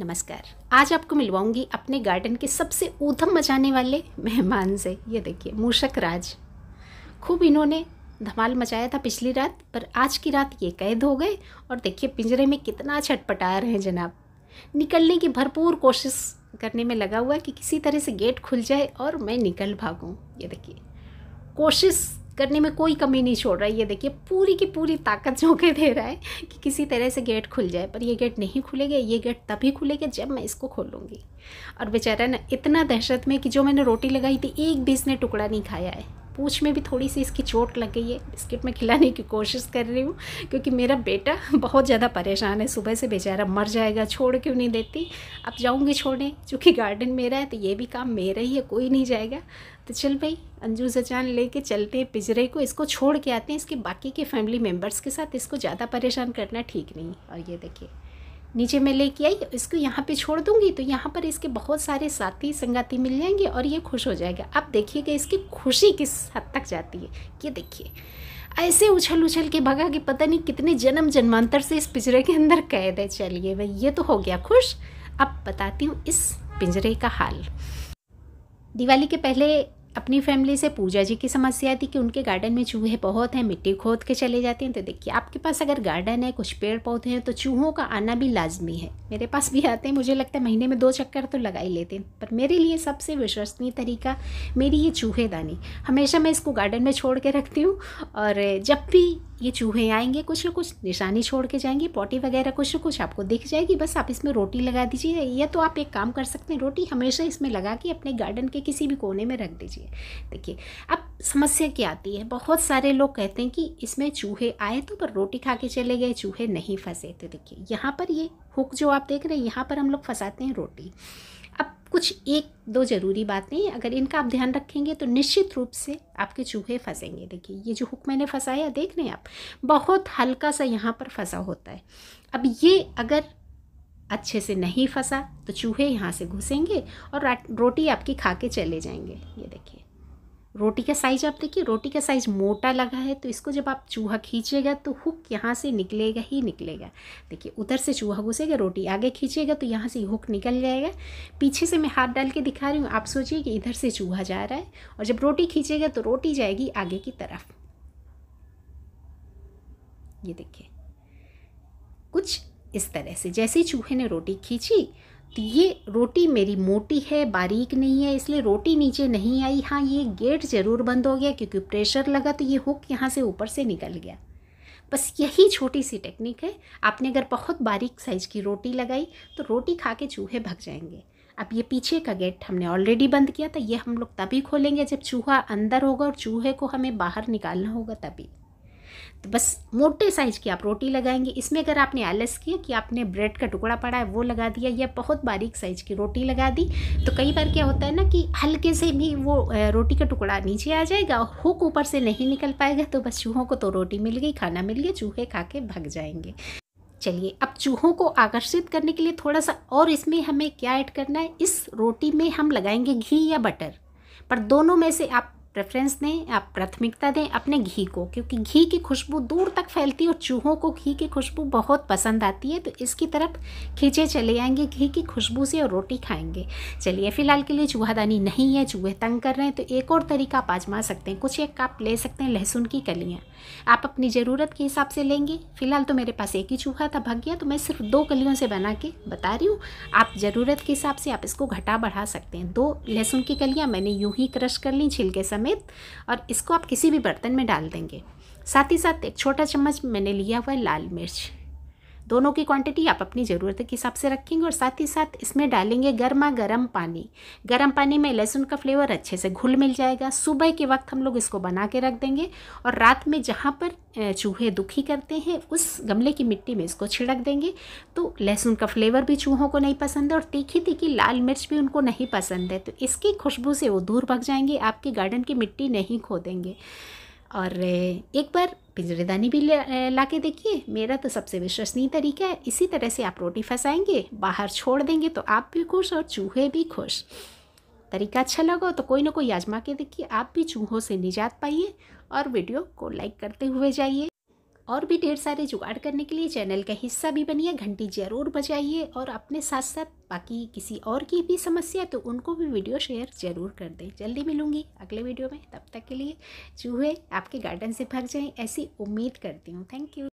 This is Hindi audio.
नमस्कार आज आपको मिलवाऊंगी अपने गार्डन के सबसे ऊधम मचाने वाले मेहमान से ये देखिए मूषक राज खूब इन्होंने धमाल मचाया था पिछली रात पर आज की रात ये कैद हो गए और देखिए पिंजरे में कितना छटपटा रहे हैं जनाब निकलने की भरपूर कोशिश करने में लगा हुआ कि किसी तरह से गेट खुल जाए और मैं निकल भागूँ ये देखिए कोशिश करने में कोई कमी नहीं छोड़ रहा है ये देखिए पूरी की पूरी ताकत झोंके दे रहा है कि किसी तरह से गेट खुल जाए पर ये गेट नहीं खुलेगा ये गेट तभी खुलेगा जब मैं इसको खोलूँगी और बेचारा ना इतना दहशत में कि जो मैंने रोटी लगाई थी एक भी इसने टुकड़ा नहीं खाया है पूछ में भी थोड़ी सी इसकी चोट लग गई है बिस्किट में खिलाने की कोशिश कर रही हूँ क्योंकि मेरा बेटा बहुत ज़्यादा परेशान है सुबह से बेचारा मर जाएगा छोड़ क्यों नहीं देती अब जाऊँगी छोड़ें चूँकि गार्डन मेरा है तो ये भी काम मेरा ही है कोई नहीं जाएगा तो चल भाई अंजू जचान लेके चलते हैं पिजरे को इसको छोड़ के आते हैं इसके बाकी के फैमिली मेम्बर्स के साथ इसको ज़्यादा परेशान करना ठीक नहीं और ये देखिए नीचे मैं लेके आई इसको यहाँ पे छोड़ दूंगी तो यहाँ पर इसके बहुत सारे साथी संगाती मिल जाएंगे और ये खुश हो जाएगा अब देखिएगा इसकी खुशी किस हद तक जाती है ये देखिए ऐसे उछल उछल के भगा कि पता नहीं कितने जन्म जन्मांतर से इस पिंजरे के अंदर कैद है चलिए भाई ये तो हो गया खुश अब बताती हूँ इस पिंजरे का हाल दिवाली के पहले अपनी फैमिली से पूजा जी की समस्या थी कि उनके गार्डन में चूहे बहुत हैं मिट्टी खोद के चले जाते हैं तो देखिए आपके पास अगर गार्डन है कुछ पेड़ पौधे हैं तो चूहों का आना भी लाजमी है मेरे पास भी आते हैं मुझे लगता है महीने में दो चक्कर तो लगा ही लेते हैं पर मेरे लिए सबसे विश्वसनीय तरीका मेरी ये चूहेदानी हमेशा मैं इसको गार्डन में छोड़ के रखती हूँ और जब भी ये चूहे आएंगे कुछ ना कुछ निशानी छोड़ के जाएंगे पॉटी वगैरह कुछ ना कुछ आपको दिख जाएगी बस आप इसमें रोटी लगा दीजिए या तो आप एक काम कर सकते हैं रोटी हमेशा इसमें लगा के अपने गार्डन के किसी भी कोने में रख दीजिए देखिए अब समस्या क्या आती है बहुत सारे लोग कहते हैं कि इसमें चूहे आए तो पर रोटी खा के चले गए चूहे नहीं फंसे तो देखिए यहाँ पर ये हुक जो आप देख रहे हैं यहाँ पर हम लोग फंसाते हैं रोटी कुछ एक दो ज़रूरी बातें अगर इनका आप ध्यान रखेंगे तो निश्चित रूप से आपके चूहे फंसेंगे देखिए ये जो हुक मैंने फंसाया देख लें आप बहुत हल्का सा यहाँ पर फंसा होता है अब ये अगर अच्छे से नहीं फंसा तो चूहे यहाँ से घुसेंगे और रोटी आपकी खा के चले जाएंगे ये देखिए रोटी का साइज आप देखिए रोटी का साइज मोटा लगा है तो इसको जब आप चूहा खींचेगा तो हुक यहाँ से निकलेगा ही निकलेगा देखिए उधर से चूहा घुसेगा रोटी आगे खींचेगा तो यहाँ से हुक निकल जाएगा पीछे से मैं हाथ डाल के दिखा रही हूँ आप सोचिए कि इधर से चूहा जा रहा है और जब रोटी खींचेगा तो रोटी जाएगी आगे की तरफ ये देखिए कुछ इस तरह से जैसे चूहे ने रोटी खींची ये रोटी मेरी मोटी है बारीक नहीं है इसलिए रोटी नीचे नहीं आई हाँ ये गेट ज़रूर बंद हो गया क्योंकि प्रेशर लगा तो ये हुक यहाँ से ऊपर से निकल गया बस यही छोटी सी टेक्निक है आपने अगर बहुत बारीक साइज़ की रोटी लगाई तो रोटी खा के चूहे भग जाएंगे अब ये पीछे का गेट हमने ऑलरेडी बंद किया था ये हम लोग तभी खोलेंगे जब चूहा अंदर होगा और चूहे को हमें बाहर निकालना होगा तभी तो बस मोटे साइज़ की आप रोटी लगाएंगे इसमें अगर आपने आलस किया कि आपने ब्रेड का टुकड़ा पड़ा है वो लगा दिया या बहुत बारीक साइज़ की रोटी लगा दी तो कई बार क्या होता है ना कि हल्के से भी वो रोटी का टुकड़ा नीचे आ जाएगा और हुक ऊपर से नहीं निकल पाएगा तो बस चूहों को तो रोटी मिल गई खाना मिल गया चूहे खा के भाग जाएंगे चलिए अब चूहों को आकर्षित करने के लिए थोड़ा सा और इसमें हमें क्या ऐड करना है इस रोटी में हम लगाएंगे घी या बटर पर दोनों में से आप प्रेफरेंस दें आप प्राथमिकता दें अपने घी को क्योंकि घी की खुशबू दूर तक फैलती है और चूहों को घी की खुशबू बहुत पसंद आती है तो इसकी तरफ खींचे चले आएंगे घी की खुशबू से और रोटी खाएंगे चलिए फ़िलहाल के लिए चूहादानी नहीं है चूहे तंग कर रहे हैं तो एक और तरीका आप आजमा सकते हैं कुछ एक आप ले सकते हैं लहसुन की कलियाँ आप अपनी ज़रूरत के हिसाब से लेंगे फ़िलहाल तो मेरे पास एक ही चूहा था भग गया तो मैं सिर्फ दो कलियों से बना के बता रही हूँ आप ज़रूरत के हिसाब से आप इसको घटा बढ़ा सकते हैं दो लहसुन की कलियाँ मैंने यूँ ही क्रश कर ली छिलके समय समेत और इसको आप किसी भी बर्तन में डाल देंगे साथ ही साथ एक छोटा चम्मच मैंने लिया हुआ है लाल मिर्च दोनों की क्वांटिटी आप अपनी ज़रूरत के हिसाब से रखेंगे और साथ ही साथ इसमें डालेंगे गर्मा गर्म पानी गर्म पानी में लहसुन का फ्लेवर अच्छे से घुल मिल जाएगा सुबह के वक्त हम लोग इसको बना के रख देंगे और रात में जहाँ पर चूहे दुखी करते हैं उस गमले की मिट्टी में इसको छिड़क देंगे तो लहसुन का फ्लेवर भी चूहों को नहीं पसंद है और तीखी तीखी लाल मिर्च भी उनको नहीं पसंद है तो इसकी खुशबू से वो दूर भग जाएंगे आपके गार्डन की मिट्टी नहीं खो देंगे और एक बार पिंजरेदानी भी ला के देखिए मेरा तो सबसे विश्वसनीय तरीका है इसी तरह से आप रोटी फंसाएंगे बाहर छोड़ देंगे तो आप भी खुश और चूहे भी खुश तरीका अच्छा लगा तो कोई ना कोई आजमा के देखिए आप भी चूहों से निजात पाइए और वीडियो को लाइक करते हुए जाइए और भी ढेर सारे जुगाड़ करने के लिए चैनल का हिस्सा भी बनिए घंटी ज़रूर बजाइए और अपने साथ साथ बाकी किसी और की भी समस्या तो उनको भी वीडियो शेयर ज़रूर कर दें जल्दी मिलूंगी अगले वीडियो में तब तक के लिए चूहे आपके गार्डन से भर जाएं ऐसी उम्मीद करती हूँ थैंक यू